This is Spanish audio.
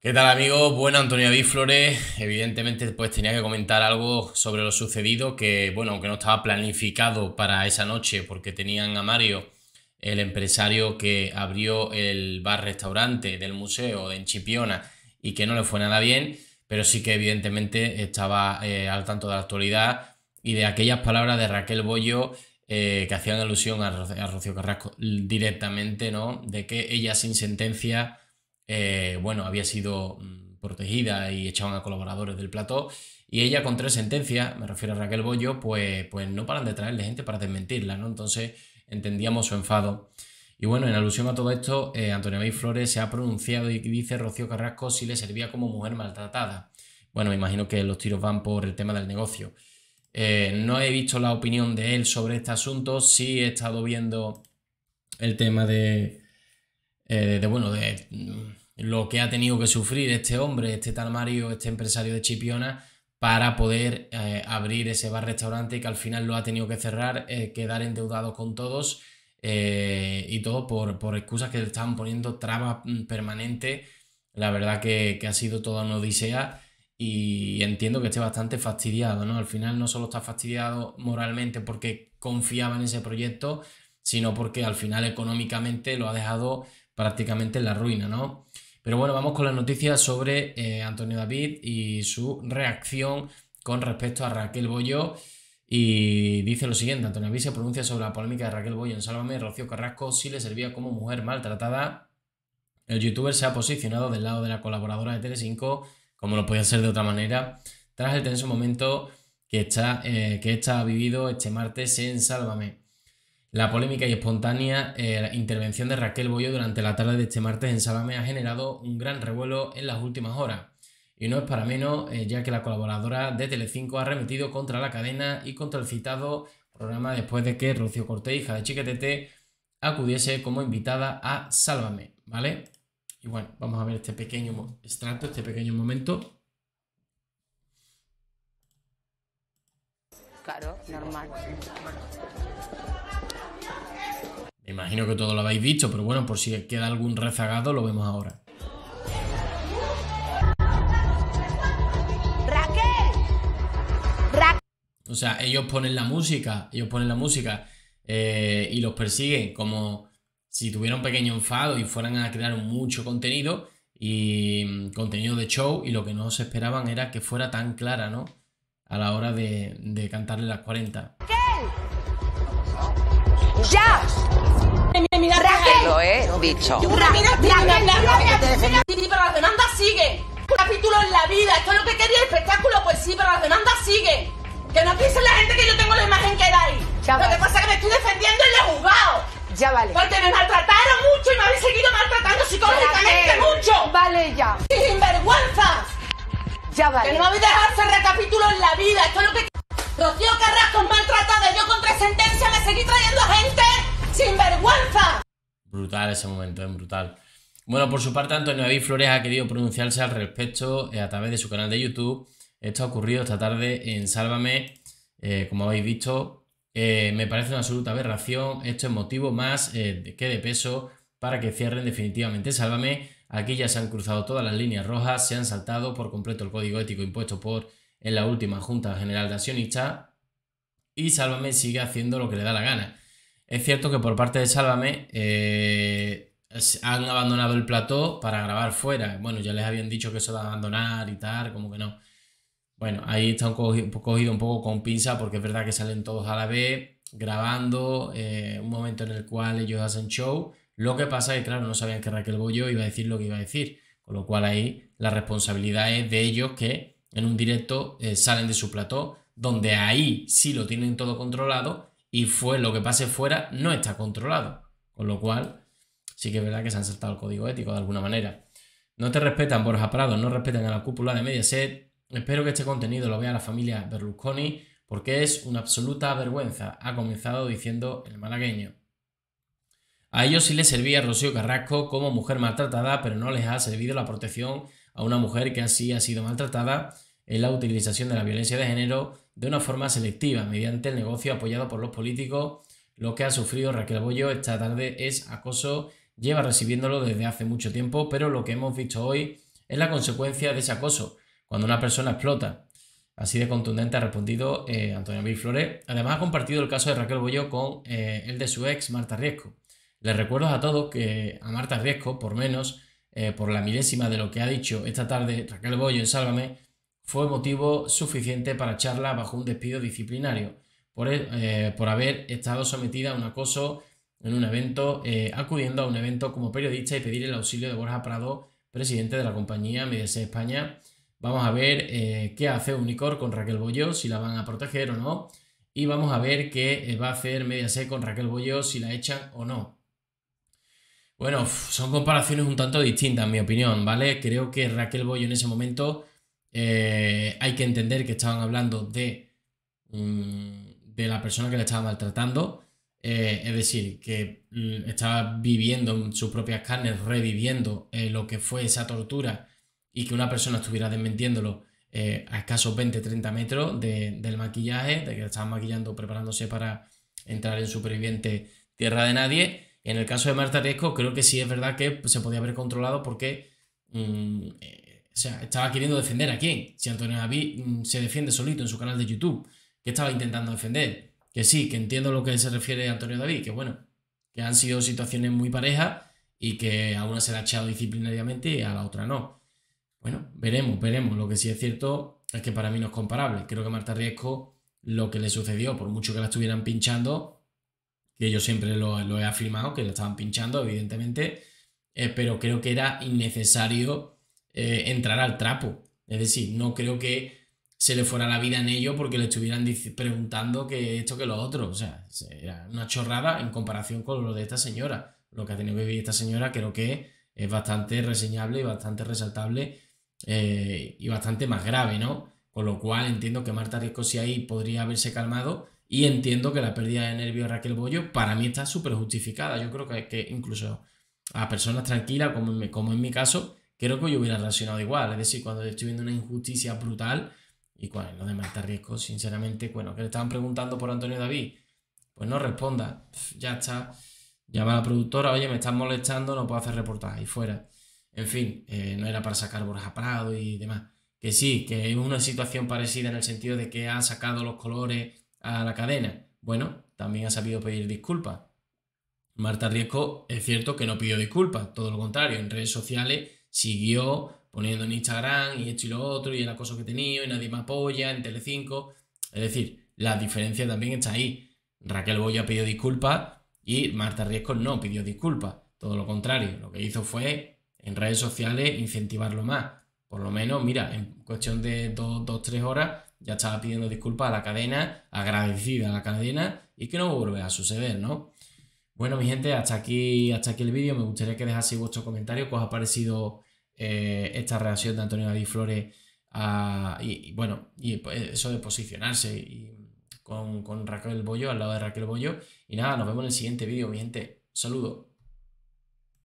¿Qué tal amigos? Bueno, Antonio David Flores, evidentemente pues tenía que comentar algo sobre lo sucedido, que bueno, aunque no estaba planificado para esa noche porque tenían a Mario, el empresario que abrió el bar-restaurante del museo en Chipiona, y que no le fue nada bien, pero sí que evidentemente estaba eh, al tanto de la actualidad y de aquellas palabras de Raquel Bollo eh, que hacían alusión a, a Rocío Carrasco directamente, ¿no? De que ella sin sentencia eh, bueno, había sido mm, protegida y echaban a colaboradores del plató. Y ella con tres sentencias, me refiero a Raquel Bollo, pues, pues no paran de traerle gente para desmentirla, ¿no? Entonces entendíamos su enfado. Y bueno, en alusión a todo esto, eh, Antonio May Flores se ha pronunciado y dice Rocío Carrasco si le servía como mujer maltratada. Bueno, me imagino que los tiros van por el tema del negocio. Eh, no he visto la opinión de él sobre este asunto, sí he estado viendo el tema de, eh, de, bueno, de mm, lo que ha tenido que sufrir este hombre, este tal Mario, este empresario de Chipiona, para poder eh, abrir ese bar-restaurante que al final lo ha tenido que cerrar, eh, quedar endeudado con todos y todo por, por excusas que le estaban poniendo trabas mm, permanentes. La verdad que, que ha sido toda una odisea y entiendo que esté bastante fastidiado, ¿no? Al final no solo está fastidiado moralmente porque confiaba en ese proyecto, sino porque al final económicamente lo ha dejado prácticamente en la ruina, ¿no? Pero bueno, vamos con las noticias sobre eh, Antonio David y su reacción con respecto a Raquel Bollo. Y dice lo siguiente, Antonio David se pronuncia sobre la polémica de Raquel Bollo en Sálvame. Rocío Carrasco si le servía como mujer maltratada. El youtuber se ha posicionado del lado de la colaboradora de Tele5, como lo podía ser de otra manera, tras el tenso momento que, está, eh, que ha vivido este martes en Sálvame. La polémica y espontánea eh, intervención de Raquel Boyo durante la tarde de este martes en Sálvame ha generado un gran revuelo en las últimas horas. Y no es para menos, eh, ya que la colaboradora de Telecinco ha remitido contra la cadena y contra el citado programa después de que Rocío Cortés, hija de Chiquetete, acudiese como invitada a Sálvame, ¿vale? Y bueno, vamos a ver este pequeño extracto, este pequeño momento. Claro, normal imagino que todos lo habéis visto, pero bueno, por si queda algún rezagado lo vemos ahora. ¡Raquel! o sea, ellos ponen la música, ellos ponen la música eh, y los persiguen como si tuvieran un pequeño enfado y fueran a crear mucho contenido y mm, contenido de show y lo que no se esperaban era que fuera tan clara, ¿no? A la hora de, cantarle las 40. ¡Ya! me Lo he dicho. pero la demanda sigue. Un capítulo en la vida. Esto es lo que quería el espectáculo. Pues sí, pero la demanda sigue. Que no piense la gente que yo tengo la imagen que da ahí. lo que pasa es que me estoy defendiendo en la juzgado. Ya vale. Porque me maltrataron mucho y me habéis seguido maltratando psicológicamente mucho. Vale, ya. Sinvergüenzas. Ya vale. Que no habéis dejado ese recapítulo en la vida. Esto es lo que... Rocío Carrasco maltratada. Yo con tres sentencias me seguí trayendo gente ¡Sinvergüenza! Brutal ese momento, es brutal. Bueno, por su parte, Antonio David Flores ha querido pronunciarse al respecto eh, a través de su canal de YouTube. Esto ha ocurrido esta tarde en Sálvame, eh, como habéis visto. Eh, me parece una absoluta aberración. Esto es motivo más que de peso para que cierren definitivamente Sálvame. Aquí ya se han cruzado todas las líneas rojas, se han saltado por completo el código ético impuesto por en la última Junta General de Accionistas y Sálvame sigue haciendo lo que le da la gana. Es cierto que por parte de Sálvame eh, han abandonado el plató para grabar fuera. Bueno, ya les habían dicho que eso de abandonar y tal, como que no. Bueno, ahí están un cogido, un poco con pinza porque es verdad que salen todos a la vez grabando, eh, un momento en el cual ellos hacen show. Lo que pasa es que, claro, no sabían que Raquel Bollo iba a decir lo que iba a decir. Con lo cual ahí la responsabilidad es de ellos que en un directo eh, salen de su plató, donde ahí sí lo tienen todo controlado y fue lo que pase fuera no está controlado. Con lo cual, sí que es verdad que se han saltado el código ético de alguna manera. No te respetan, Borja Prado, no respetan a la cúpula de Mediaset. Espero que este contenido lo vea la familia Berlusconi porque es una absoluta vergüenza, ha comenzado diciendo el malagueño. A ellos sí les servía Rocío Carrasco como mujer maltratada, pero no les ha servido la protección a una mujer que así ha sido maltratada en la utilización de la violencia de género de una forma selectiva, mediante el negocio apoyado por los políticos. Lo que ha sufrido Raquel Bollo esta tarde es acoso, lleva recibiéndolo desde hace mucho tiempo, pero lo que hemos visto hoy es la consecuencia de ese acoso, cuando una persona explota. Así de contundente ha respondido eh, Antonio mil Flores. Además ha compartido el caso de Raquel Bollo con eh, el de su ex, Marta Riesco. Les recuerdo a todos que a Marta Riesco, por menos, eh, por la milésima de lo que ha dicho esta tarde Raquel Bollo en Sálvame, fue motivo suficiente para echarla bajo un despido disciplinario por, e, eh, por haber estado sometida a un acoso en un evento, eh, acudiendo a un evento como periodista y pedir el auxilio de Borja Prado, presidente de la compañía Mediaset España. Vamos a ver eh, qué hace Unicor con Raquel Bollo, si la van a proteger o no. Y vamos a ver qué va a hacer Mediaset con Raquel Bollo, si la echan o no. Bueno, son comparaciones un tanto distintas, en mi opinión, ¿vale? Creo que Raquel Bollo en ese momento eh, hay que entender que estaban hablando de, mm, de la persona que le estaba maltratando. Eh, es decir, que mm, estaba viviendo en sus propias carnes, reviviendo eh, lo que fue esa tortura y que una persona estuviera desmintiéndolo a escasos 20-30 metros del maquillaje, de que estaban maquillando, preparándose para entrar en superviviente tierra de nadie. En el caso de Marta Tesco creo que sí es verdad que se podía haber controlado porque mm, o sea, estaba queriendo defender a quién. Si Antonio David mm, se defiende solito en su canal de YouTube, que estaba intentando defender. Que sí, que entiendo lo que se refiere a Antonio David, que bueno, que han sido situaciones muy parejas y que a una se le ha echado disciplinariamente y a la otra no. Bueno, veremos, veremos. Lo que sí es cierto es que para mí no es comparable. Creo que Marta Riesco, lo que le sucedió, por mucho que la estuvieran pinchando, que yo siempre lo, he afirmado, que la estaban pinchando, evidentemente, eh, pero creo que era innecesario eh, entrar al trapo. Es decir, no creo que se le fuera la vida en ello porque le estuvieran preguntando que esto que lo otro. O sea, era una chorrada en comparación con lo de esta señora. Lo que ha tenido que vivir esta señora creo que es bastante reseñable y bastante resaltable eh, y bastante más grave, ¿no? Con lo cual entiendo que Marta Riesco si ahí podría haberse calmado y entiendo que la pérdida de nervio de Raquel Bollo para mí está súper justificada. Yo creo que, que, incluso a personas tranquilas, como, como en mi caso, creo que yo hubiera reaccionado igual. Es decir, cuando estoy viendo una injusticia brutal, y es lo de Marta Riesco, sinceramente, bueno, que le estaban preguntando por Antonio David, pues no responda, ya está. Llama a la productora, oye, me estás molestando, no puedo hacer reportaje, y fuera. En fin, eh, no era para sacar Borja Prado y demás. Que sí, que es una situación parecida en el sentido de que ha sacado los colores a la cadena. Bueno, también ha sabido pedir disculpas. Marta Riesco es cierto que no pidió disculpas, todo lo contrario, en redes sociales siguió poniendo en Instagram y esto y lo otro, y el acoso que tenía, y nadie me apoya, en Telecinco. Es decir, la diferencia también está ahí. Raquel Boya pidió disculpas y Marta Riesco no pidió disculpas. Todo lo contrario, lo que hizo fue en redes sociales incentivarlo más. Por lo menos, mira, en cuestión de dos, dos, tres horas ya estaba pidiendo disculpas a la cadena, agradecida a la cadena y que no vuelve a suceder, ¿no? Bueno, mi gente, hasta aquí, hasta aquí el vídeo. Me gustaría que dejaseis vuestro comentario, qué os ha parecido eh, esta reacción de Antonio David Flores y, bueno, y pues, eso de posicionarse con, con Raquel Bollo, al lado de Raquel Bollo. Y nada, nos vemos en el siguiente vídeo, mi gente. Saludos.